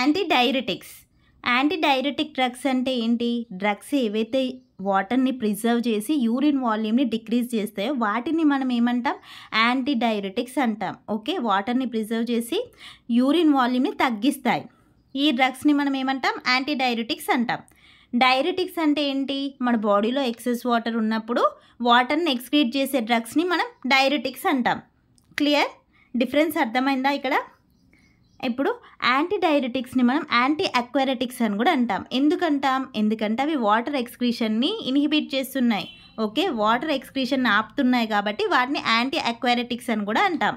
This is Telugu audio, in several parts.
anti diuretics anti diuretic drugs అంటే ఏంటి డ్రగ్స్ ఏవైతే వాటర్ని ప్రిజర్వ్ చేసి యూరిన్ వాల్యూమ్ని డిక్రీజ్ చేస్తాయో వాటిని మనం ఏమంటాం యాంటీ డైరెటిక్స్ అంటాం ఓకే వాటర్ని ప్రిజర్వ్ చేసి యూరిన్ వాల్యూమ్ని తగ్గిస్తాయి ఈ డ్రగ్స్ని మనం ఏమంటాం యాంటీ డైరెటిక్స్ అంటాం డైరెటిక్స్ అంటే ఏంటి మన బాడీలో ఎక్సెస్ వాటర్ ఉన్నప్పుడు వాటర్ని ఎక్స్క్రీట్ చేసే డ్రగ్స్ని మనం డైరెటిక్స్ అంటాం క్లియర్ డిఫరెన్స్ అర్థమైందా ఇక్కడ ఇప్పుడు యాంటీ డైరెటిక్స్ని మనం యాంటీ అక్వైరటిక్స్ అని కూడా అంటాం ఎందుకంటాం ఎందుకంటే అవి వాటర్ ఎక్స్క్రీషన్ని ఇన్హిబిట్ చేస్తున్నాయి ఓకే వాటర్ ఎక్స్క్రీషన్ ఆపుతున్నాయి కాబట్టి వాటిని యాంటీ అక్వైరటిక్స్ అని కూడా అంటాం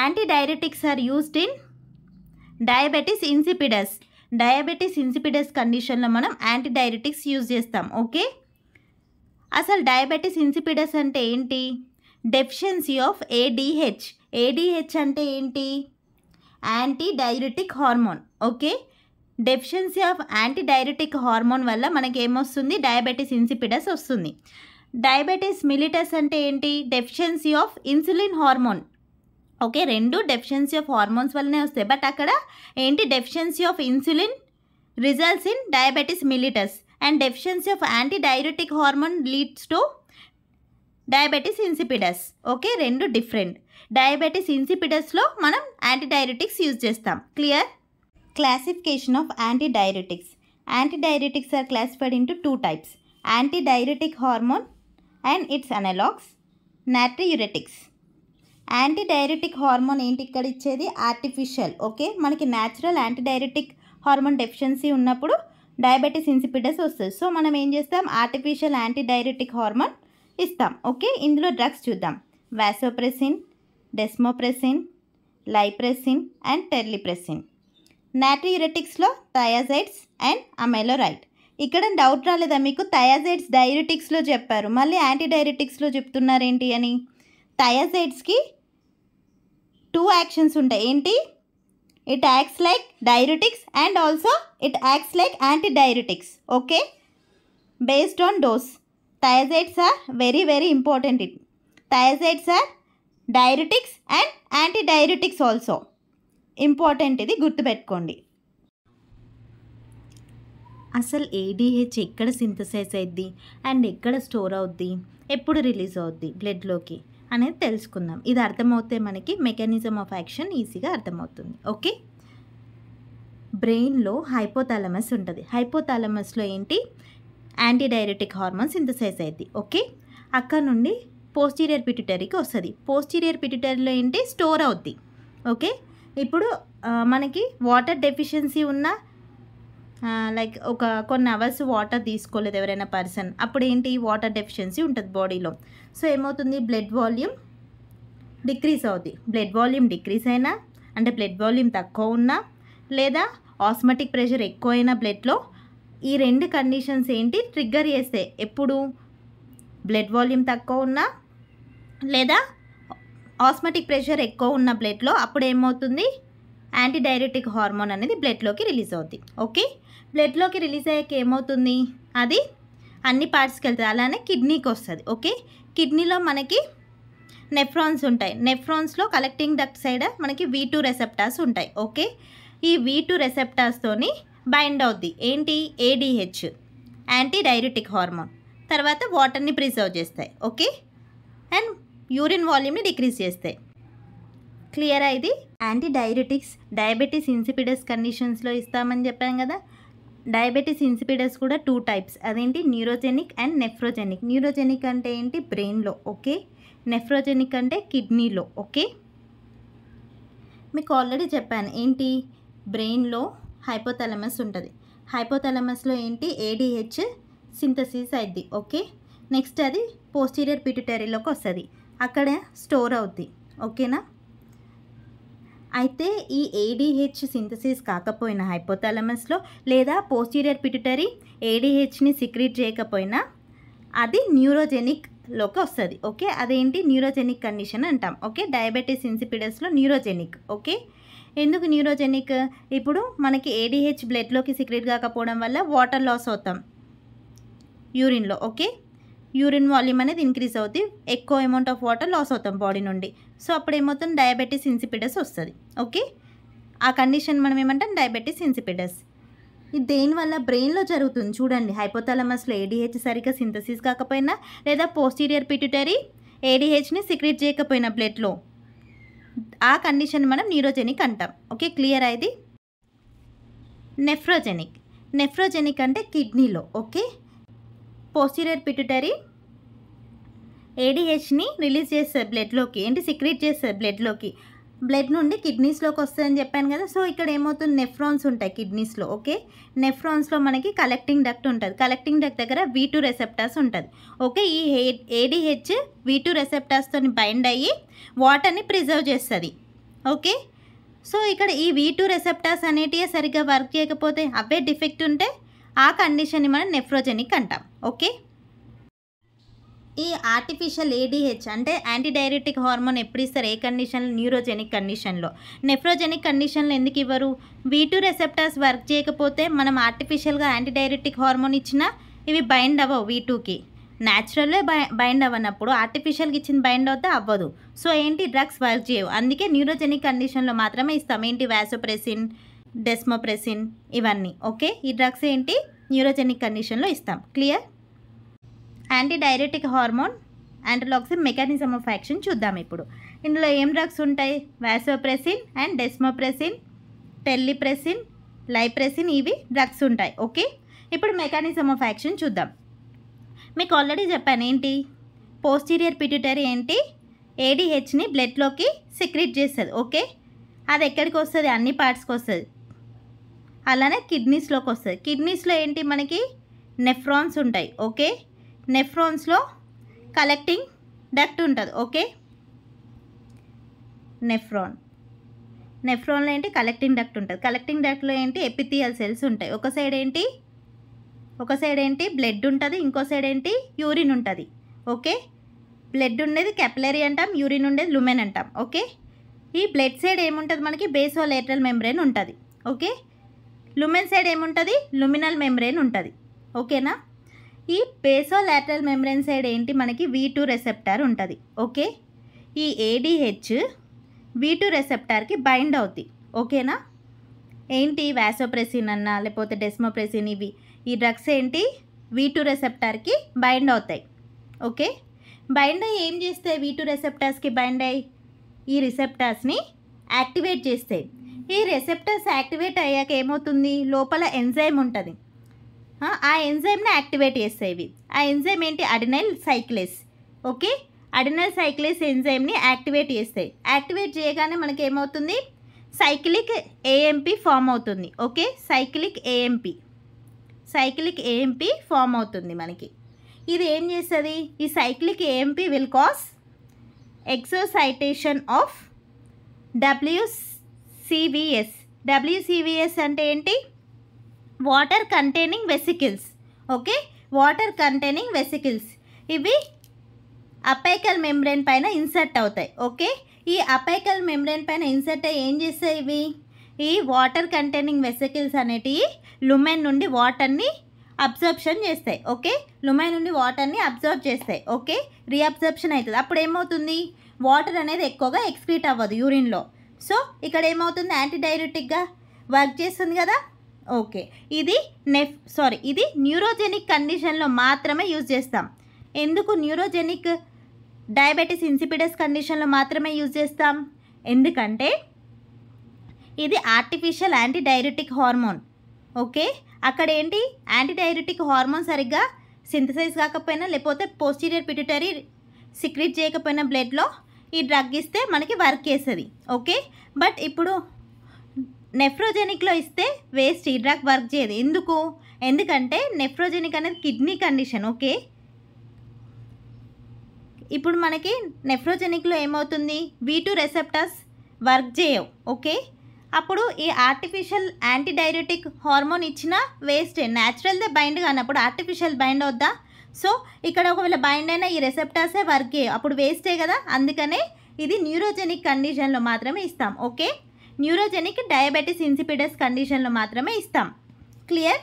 anti diuretics are used in diabetes insipidus diabetes insipidus కండిషన్లో మనం యాంటీ డైరెటిక్స్ యూజ్ చేస్తాం ఓకే అసలు డయాబెటీస్ ఇన్సిపిడస్ అంటే ఏంటి డెఫిషియన్సీ ఆఫ్ ఏడిహెచ్ ఏడిహెచ్ అంటే ఏంటి anti diuretic hormone okay deficiency of anti diuretic hormone వల్ల మనకి ఏమొస్తుంది డయాబెటీస్ ఇన్సిపిడస్ వస్తుంది డయాబెటీస్ మిలిటస్ అంటే ఏంటి deficiency of insulin hormone okay రెండు డెఫిషియన్సీ ఆఫ్ హార్మోన్స్ వల్లనే వస్తాయి బట్ అక్కడ ఏంటి deficiency of insulin results in diabetes mellitus and deficiency of anti diuretic hormone leads to diabetes insipidus okay రెండు డిఫరెంట్ డయాబెటీస్ ఇన్సిపిడస్లో మనం యాంటీడైరెటిక్స్ యూజ్ చేస్తాం clear classification of antidiuretics antidiuretics are classified into two types antidiuretic hormone and its analogues natriuretics antidiuretic hormone ఏంటి ఇక్కడ ఇచ్చేది ఆర్టిఫిషియల్ ఓకే మనకి న్యాచురల్ యాంటీడైరెటిక్ హార్మోన్ డెఫిషియన్సీ ఉన్నప్పుడు డయాబెటీస్ ఇన్సిపిడస్ వస్తుంది సో మనం ఏం చేస్తాం ఆర్టిఫిషియల్ యాంటీడైరెటిక్ హార్మోన్ ఇస్తాం ఓకే ఇందులో డ్రగ్స్ చూద్దాం vasopressin desmopressin lypressin and terlipressin నాట్రియురెటిక్స్లో థయాజైడ్స్ అండ్ అమెలోరైట్ ఇక్కడ డౌట్ రాలేదా మీకు థయాజైడ్స్ డైరెటిక్స్లో చెప్పారు మళ్ళీ యాంటీ డైరెటిక్స్లో ఏంటి అని థయాజైడ్స్కి టూ యాక్షన్స్ ఉంటాయి ఏంటి it acts like diuretics and also it acts like anti diuretics okay based on dose thiazides are very very important it thiazides are diuretics and anti diuretics also important ఇది గుర్తుపెట్టుకోండి అసలు ఏడిహెచ్ ఎక్కడ సింథసైజ్ అవుద్ది అండ్ ఎక్కడ స్టోర్ అవుద్ది ఎప్పుడు రిలీజ్ అవుద్ది బ్లడ్లోకి అనేది తెలుసుకుందాం ఇది అర్థమవుతే మనకి మెకానిజం ఆఫ్ యాక్షన్ ఈజీగా అర్థమవుతుంది ఓకే బ్రెయిన్లో హైపోథాలమస్ ఉంటుంది హైపోథాలమస్లో ఏంటి యాంటీ డైరెటిక్ హార్మోన్ సింథసైజ్ అయింది ఓకే అక్కడ నుండి పోస్టీరియర్ పిటిటరీకి వస్తుంది పోస్టీరియర్ పిటిటరీలో ఏంటి స్టోర్ అవుద్ది ఓకే ఇప్పుడు మనకి వాటర్ డెఫిషియన్సీ ఉన్న లైక్ ఒక కొన్ని అవర్స్ వాటర్ తీసుకోలేదు ఎవరైనా పర్సన్ అప్పుడు ఏంటి వాటర్ డెఫిషియన్సీ ఉంటుంది బాడీలో సో ఏమవుతుంది బ్లడ్ వాల్యూమ్ డిక్రీస్ అవుద్ది బ్లడ్ వాల్యూమ్ డిక్రీస్ అయినా అంటే బ్లడ్ వాల్యూమ్ తక్కువ ఉన్నా లేదా ఆస్మటిక్ ప్రెషర్ ఎక్కువ అయినా బ్లడ్లో ఈ రెండు కండిషన్స్ ఏంటి ట్రిగ్గర్ చేస్తే ఎప్పుడు బ్లడ్ వాల్యూమ్ తక్కువ ఉన్నా లేదా ఆస్మాటిక్ ప్రెషర్ ఎక్కువ ఉన్న బ్లడ్లో అప్పుడు ఏమవుతుంది యాంటీ డైరెటిక్ హార్మోన్ అనేది బ్లడ్లోకి రిలీజ్ అవుద్ది ఓకే బ్లడ్లోకి రిలీజ్ అయ్యాక ఏమవుతుంది అది అన్ని పార్ట్స్కి వెళ్తుంది అలానే కిడ్నీకి వస్తుంది ఓకే కిడ్నీలో మనకి నెఫ్రాన్స్ ఉంటాయి నెఫ్రాన్స్లో కలెక్టింగ్ డక్ట్ సైడ్ మనకి వీ టూ రెసెప్టాస్ ఉంటాయి ఓకే ఈ వీ టూ రెసెప్టాస్తోని బైండ్ అవుద్ది ఏంటి ఏడిహెచ్ యాంటీ డైరెటిక్ హార్మోన్ తర్వాత వాటర్ని ప్రిజర్వ్ చేస్తాయి ఓకే అండ్ యూరిన్ వాల్యూమ్ని డిక్రీజ్ చేస్తాయి క్లియర్ అయింది యాంటీ డైరెటిక్స్ డయాబెటీస్ ఇన్సిపిడస్ కండిషన్స్లో ఇస్తామని చెప్పాం కదా డయాబెటీస్ ఇన్సిపిడస్ కూడా టూ టైప్స్ అదేంటి న్యూరోజెనిక్ అండ్ నెఫ్రోజెనిక్ న్యూరోజెనిక్ అంటే ఏంటి బ్రెయిన్లో ఓకే నెఫ్రోజెనిక్ అంటే కిడ్నీలో ఓకే మీకు ఆల్రెడీ చెప్పాను ఏంటి బ్రెయిన్లో హైపోథలమస్ ఉంటుంది హైపోథలమస్లో ఏంటి ఏడిహెచ్ సింథసిస్ అయింది ఓకే నెక్స్ట్ అది పోస్టీరియర్ పిటిటరీలోకి వస్తుంది అక్కడ స్టోర్ అవుద్ది ఓకేనా అయితే ఈ ఏడిహెచ్ సింథసిస్ కాకపోయినా హైపోథాలమస్లో లేదా పోస్టీరియర్ పిటిటరీ ఏడిహెచ్ని సిక్రీట్ చేయకపోయినా అది న్యూరోజెనిక్ వస్తుంది ఓకే అదేంటి న్యూరోజెనిక్ కండిషన్ అంటాం ఓకే డయాబెటీస్ ఇన్సిపిడస్లో న్యూరోజెనిక్ ఓకే ఎందుకు న్యూరోజెనిక్ ఇప్పుడు మనకి ఏడిహెచ్ బ్లడ్లోకి సిక్రెట్ కాకపోవడం వల్ల వాటర్ లాస్ అవుతాం యూరిన్లో ఓకే యూరిన్ వాల్యూమ్ అనేది ఇంక్రీజ్ అవుతుంది ఎక్కువ అమౌంట్ ఆఫ్ వాటర్ లాస్ అవుతాం బాడీ నుండి సో అప్పుడు ఏమవుతుంది డయాబెటీస్ ఇన్సిపిడస్ వస్తుంది ఓకే ఆ కండిషన్ మనం ఏమంటాం డయాబెటీస్ ఇన్సిపిడస్ ఇది దేనివల్ల బ్రెయిన్లో జరుగుతుంది చూడండి హైపోథాలమస్లో ఏడిహెచ్ సరిగ్గా సింథసిస్ కాకపోయినా లేదా పోస్టీరియర్ పిట్యుటరీ ఏడిహెచ్ని సిక్రెట్ చేయకపోయినా బ్లడ్లో ఆ కండిషన్ మనం న్యూరోజెనిక్ అంటాం ఓకే క్లియర్ అయింది నెఫ్రోజెనిక్ నెఫ్రోజెనిక్ అంటే కిడ్నీలో ఓకే పోస్టీరియర్ పిట్యుటరీ ఏడిహెచ్ని రిలీజ్ చేస్తారు బ్లడ్లోకి ఏంటి సిక్రెట్ చేస్తారు బ్లడ్లోకి బ్లడ్ నుండి కిడ్నీస్లోకి వస్తుందని చెప్పాను కదా సో ఇక్కడ ఏమవుతుంది నెఫ్రాన్స్ ఉంటాయి కిడ్నీస్లో ఓకే నెఫ్రాన్స్లో మనకి కలెక్టింగ్ డక్ట్ ఉంటుంది కలెక్టింగ్ డక్ట్ దగ్గర వీ టూ రెసెప్టాస్ ఉంటుంది ఓకే ఈ ఏడిహెచ్ వీ టూ రెసెప్టాస్తో బైండ్ అయ్యి వాటర్ని ప్రిజర్వ్ చేస్తుంది ఓకే సో ఇక్కడ ఈ వీ టూ రెసెప్టాస్ అనేటివి సరిగ్గా వర్క్ చేయకపోతే అవే డిఫెక్ట్ ఉంటే ఆ కండిషన్ని మనం నెఫ్రోజెనిక్ అంటాం ఓకే ఈ ఆర్టిఫిషియల్ ఏడిహెచ్ అంటే యాంటీ హార్మోన్ ఎప్పుడు ఇస్తారు ఏ కండిషన్ న్యూరోజెనిక్ కండిషన్లో నెఫ్రోజెనిక్ కండిషన్లో ఎందుకు ఇవ్వరు వీ టూ రెసెప్టర్స్ వర్క్ చేయకపోతే మనం ఆర్టిఫిషియల్గా యాంటీ హార్మోన్ ఇచ్చినా ఇవి బైండ్ అవ్వవు వీ టూకి న్యాచురల్లే బై బైండ్ అవ్వనప్పుడు ఆర్టిఫిషియల్కి ఇచ్చిన బైండ్ అవుతే అవ్వదు సో ఏంటి డ్రగ్స్ వర్క్ చేయవు అందుకే న్యూరోజెనిక్ కండిషన్లో మాత్రమే ఇస్తాం ఏంటి వ్యాసోప్రెసిన్ డెస్మోప్రెసిన్ ఇవన్నీ ఓకే ఈ డ్రగ్స్ ఏంటి న్యూరోజెనిక్ కండిషన్లో ఇస్తాం క్లియర్ యాంటీ డైరెటిక్ హార్మోన్ యాంటలాక్సిన్ మెకానిజం ఆఫ్ యాక్షన్ చూద్దాం ఇప్పుడు ఇందులో ఏం డ్రగ్స్ ఉంటాయి vasopressin and desmopressin terlipressin lypressin ఇవి డ్రగ్స్ ఉంటాయి ఓకే ఇప్పుడు మెకానిజం ఆఫ్ యాక్షన్ చూద్దాం మీకు ఆల్రెడీ చెప్పాను ఏంటి పోస్టీరియర్ పిట్యూటరీ ఏంటి ఏడిహెచ్ని బ్లడ్లోకి సిక్రిట్ చేస్తుంది ఓకే అది ఎక్కడికి వస్తుంది అన్ని పార్ట్స్కి వస్తుంది అలానే కిడ్నీస్లోకి వస్తుంది కిడ్నీస్లో ఏంటి మనకి నెఫ్రాన్స్ ఉంటాయి ఓకే నెఫ్రాన్స్లో కలెక్టింగ్ డక్ట్ ఉంటుంది ఓకే నెఫ్రాన్ నెఫ్రాన్లో ఏంటి కలెక్టింగ్ డక్ట్ ఉంటుంది కలెక్టింగ్ డక్ట్లో ఏంటి ఎపిథియల్ సెల్స్ ఉంటాయి ఒక సైడ్ ఏంటి ఒక సైడ్ ఏంటి బ్లడ్ ఉంటుంది ఇంకో సైడ్ ఏంటి యూరిన్ ఉంటుంది ఓకే బ్లడ్ ఉండేది క్యాపిలరీ అంటాం యూరిన్ ఉండేది లుమెన్ అంటాం ఓకే ఈ బ్లడ్ సైడ్ ఏముంటుంది మనకి బేసో లేటరల్ మెంబ్రెయిన్ ఉంటుంది ఓకే లుమెన్ సైడ్ ఏముంటుంది లుమినల్ మెమ్బ్రెయిన్ ఉంటుంది ఓకేనా ఈ పేసో ల్యాటరల్ మెమ్బ్రెయిన్ సైడ్ ఏంటి మనకి వీ టూ రెసెప్టార్ ఉంటుంది ఓకే ఈ ఏడిహెచ్ వీ టూ రెసెప్టార్కి బైండ్ అవుతాయి ఓకేనా ఏంటి వ్యాసోప్రెసిన్ అన్న లేకపోతే డెస్మోప్రెసిన్ ఇవి ఈ డ్రగ్స్ ఏంటి వీ టూ రెసెప్టార్కి బైండ్ అవుతాయి ఓకే బైండ్ అయ్యి ఏం చేస్తాయి వీ టూ రెసెప్టార్స్కి బైండ్ అయ్యి ఈ రిసెప్టార్స్ని యాక్టివేట్ చేస్తాయి ఈ రెసెప్టర్స్ యాక్టివేట్ అయ్యాక ఏమవుతుంది లోపల ఎంజైమ్ ఉంటుంది ఆ ఎంజైమ్ని యాక్టివేట్ చేస్తాయి ఇవి ఆ ఎంజైమ్ ఏంటి adenyl cyclase okay adenyl cyclase ఎంజైమ్ని యాక్టివేట్ చేస్తాయి యాక్టివేట్ చేయగానే మనకి ఏమవుతుంది సైక్లిక్ ఏఎంపి ఫామ్ అవుతుంది okay cyclic AMP cyclic AMP form అవుతుంది మనకి ఇది ఏం చేస్తుంది ఈ cyclic AMP will cause exocytosis of డబ్ల్యూస్ సిబిఎస్ డబ్ల్యూసివిఎస్ అంటే ఏంటి water containing vesicles okay water containing vesicles ఇవి అపైకల్ మెంబ్రెయిన్ పైన ఇన్సర్ట్ అవుతాయి ఓకే ఈ అపైకల్ మెంబ్రెయిన్ పైన ఇన్సర్ట్ అయ్యి ఏం చేస్తాయి ఇవి ఈ వాటర్ కంటైనింగ్ వెసికిల్స్ అనేటివి లుమెన్ నుండి వాటర్ని అబ్జర్బ్షన్ చేస్తాయి ఓకే లుమెన్ నుండి వాటర్ని అబ్జర్బ్ చేస్తాయి ఓకే రీఅబ్జర్ప్షన్ అవుతుంది అప్పుడు ఏమవుతుంది వాటర్ అనేది ఎక్కువగా ఎక్స్క్రీట్ అవ్వదు యూరిన్లో సో ఇక్కడ ఏమవుతుంది యాంటీ వర్క్ చేస్తుంది కదా ఓకే ఇది నెఫ్ సారీ ఇది న్యూరోజెనిక్ కండిషన్లో మాత్రమే యూజ్ చేస్తాం ఎందుకు న్యూరోజెనిక్ డయాబెటీస్ ఇన్సిపిడస్ కండిషన్లో మాత్రమే యూజ్ చేస్తాం ఎందుకంటే ఇది artificial anti diuretic hormone okay అక్కడ ఏంటి యాంటీ డైరెటిక్ హార్మోన్ సరిగ్గా సింథసైజ్ కాకపోయినా లేకపోతే పోస్టీరియర్ పిటిటరీ సిక్రిట్ చేయకపోయినా బ్లడ్లో ఈ డ్రగ్ ఇస్తే మనకి వర్క్ చేస్తుంది ఓకే బట్ ఇప్పుడు నెఫ్రోజెనిక్లో ఇస్తే వేస్ట్ ఈ డ్రగ్ వర్క్ చేయదు ఎందుకు ఎందుకంటే నెఫ్రోజెనిక్ అనేది కిడ్నీ కండిషన్ ఓకే ఇప్పుడు మనకి నెఫ్రోజెనిక్లో ఏమవుతుంది వీ టూ రెసెప్టర్స్ వర్క్ చేయవు ఓకే అప్పుడు ఈ ఆర్టిఫిషియల్ యాంటీ డైరెటిక్ హార్మోన్ ఇచ్చిన వేస్టే న్యాచురల్దే బైండ్ కానప్పుడు ఆర్టిఫిషియల్ బైండ్ అవుద్దా సో ఇక్కడ ఒకవేళ బైండ్ అయిన ఈ రెసెప్టార్సే వర్క్ అప్పుడు వేస్టే కదా అందుకనే ఇది న్యూరోజెనిక్ కండిషన్లో మాత్రమే ఇస్తాం ఓకే న్యూరోజెనిక్ డయాబెటీస్ ఇన్సిపిడస్ కండిషన్లో మాత్రమే ఇస్తాం clear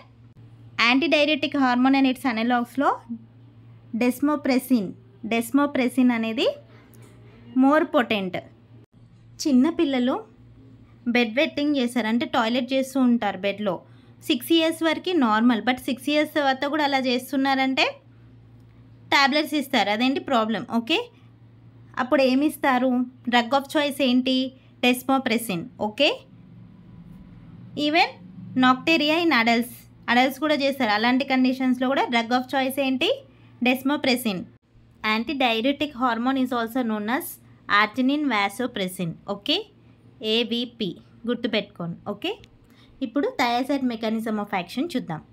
antidiuretic hormone and its అనలాగ్స్లో డెస్మోప్రెసిన్ డెస్మోప్రెసిన్ అనేది మోర్ పొటెంట్ చిన్నపిల్లలు బెడ్ వెట్టింగ్ చేస్తారు అంటే టాయిలెట్ చేస్తూ ఉంటారు బెడ్లో సిక్స్ ఇయర్స్ వరకు నార్మల్ బట్ సిక్స్ ఇయర్స్ తర్వాత కూడా అలా చేస్తున్నారంటే ట్యాబ్లెట్స్ ఇస్తారు అదేంటి ప్రాబ్లం ఓకే అప్పుడు ఏమి ఇస్తారు డ్రగ్ ఆఫ్ చాయిస్ ఏంటి desmopressin okay even nocturia in adults adults కూడా చేస్తారు అలాంటి కండిషన్స్లో కూడా డ్రగ్ ఆఫ్ చాయిస్ ఏంటి desmopressin anti diuretic hormone is also known as arginine vasopressin okay ABP గుర్తుపెట్టుకోండి ఓకే ఇప్పుడు థయాసైడ్ మెకానిజం ఆఫ్ యాక్షన్ చూద్దాం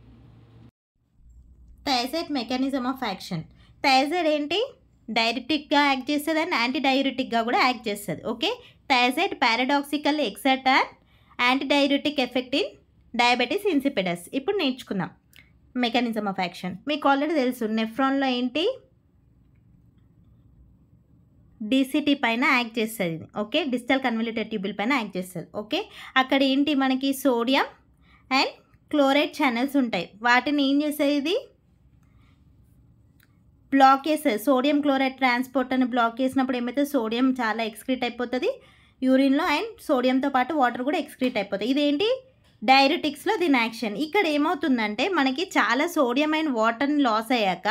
thiazide mechanism of action thiazide ఏంటి డైరెటిక్గా యాక్ట్ చేస్తుంది అండ్ యాంటీ డైరెటిక్గా కూడా యాక్ట్ చేస్తుంది ఓకే థైజైడ్ పారాడాక్సికల్ ఎక్సటాన్ anti diuretic effect in diabetes insipidus ఇప్పుడు నేర్చుకుందాం మెకానిజం ఆఫ్ యాక్షన్ మీకు ఆల్రెడీ తెలుసు నెఫ్రాన్లో ఏంటి డీసీటీ పైన యాక్ట్ చేస్తుంది ఓకే డిజిటల్ కన్వల్యూటర్ ట్యూబుల్ పైన యాక్ట్ చేస్తుంది ఓకే అక్కడ ఏంటి మనకి సోడియం అండ్ క్లోరైడ్ ఛానల్స్ ఉంటాయి వాటిని ఏం చేసేది బ్లాక్ చేస్తుంది సోడియం క్లోరైడ్ ట్రాన్స్పోర్ట్ అని బ్లాక్ చేసినప్పుడు ఏమైతే సోడియం చాలా ఎక్స్క్రీట్ అయిపోతుంది యూరిన్లో అండ్ సోడియంతో పాటు వాటర్ కూడా ఎక్స్క్రీట్ అయిపోతుంది ఇదేంటి డైరెటిక్స్లో దీని యాక్షన్ ఇక్కడ ఏమవుతుందంటే మనకి చాలా సోడియం అండ్ వాటర్ని లాస్ అయ్యాక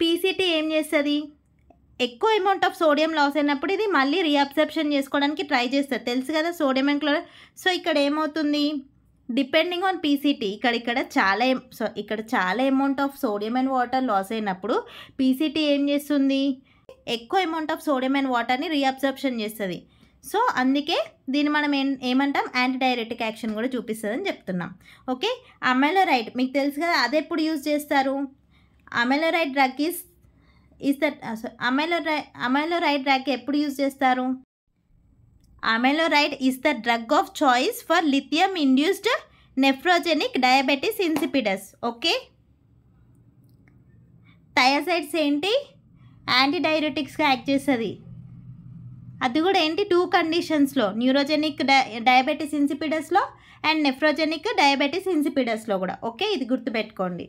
పీసీటీ ఏం చేస్తుంది ఎక్కువ అమౌంట్ ఆఫ్ సోడియం లాస్ అయినప్పుడు ఇది మళ్ళీ రీఅబ్సెప్షన్ చేసుకోవడానికి ట్రై చేస్తుంది తెలుసు కదా సోడియం అండ్ క్లోరైడ్ సో ఇక్కడ ఏమవుతుంది డిపెండింగ్ ఆన్ పీసీటీ ఇక్కడ ఇక్కడ చాలా ఇక్కడ చాలా amount of sodium and water loss అయినప్పుడు పీసీటీ ఏం చేస్తుంది ఎక్కువ అమౌంట్ ఆఫ్ సోడియం అండ్ వాటర్ని రీఅబ్జర్ప్షన్ చేస్తుంది సో అందుకే దీన్ని మనం ఏం ఏమంటాం యాంటీ యాక్షన్ కూడా చూపిస్తుందని చెప్తున్నాం ఓకే అమెలోరైడ్ మీకు తెలుసు కదా అదే ఎప్పుడు యూజ్ చేస్తారు amiloride drug is is that amiloride amiloride drug ఎప్పుడు యూజ్ చేస్తారు amiloride is the drug of choice for lithium induced nephrogenic diabetes insipidus okay thiazides ఏంటి యాంటీడైరటిక్స్గా యాక్ట్ చేస్తుంది అది కూడా ఏంటి టూ కండిషన్స్లో న్యూరోజెనిక్ డయాబెటీస్ ఇన్సిపిడస్లో అండ్ నెఫ్రోజెనిక్ డయాబెటీస్ ఇన్సిపిడస్లో కూడా ఓకే ఇది గుర్తుపెట్టుకోండి